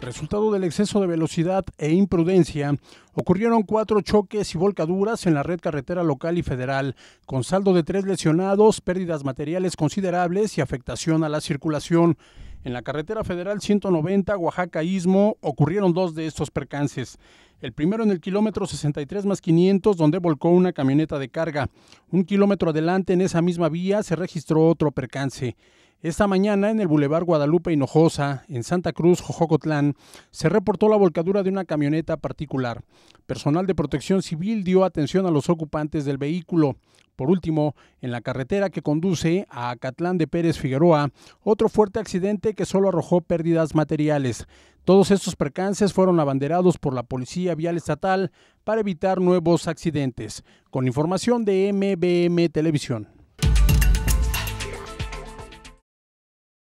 Resultado del exceso de velocidad e imprudencia, ocurrieron cuatro choques y volcaduras en la red carretera local y federal, con saldo de tres lesionados, pérdidas materiales considerables y afectación a la circulación. En la carretera federal 190 Oaxaca ismo ocurrieron dos de estos percances. El primero en el kilómetro 63 más 500 donde volcó una camioneta de carga. Un kilómetro adelante en esa misma vía se registró otro percance. Esta mañana en el Boulevard Guadalupe Hinojosa, en Santa Cruz, Jojocotlán, se reportó la volcadura de una camioneta particular. Personal de protección civil dio atención a los ocupantes del vehículo. Por último, en la carretera que conduce a Acatlán de Pérez Figueroa, otro fuerte accidente que solo arrojó pérdidas materiales. Todos estos percances fueron abanderados por la Policía Vial Estatal para evitar nuevos accidentes. Con información de MBM Televisión.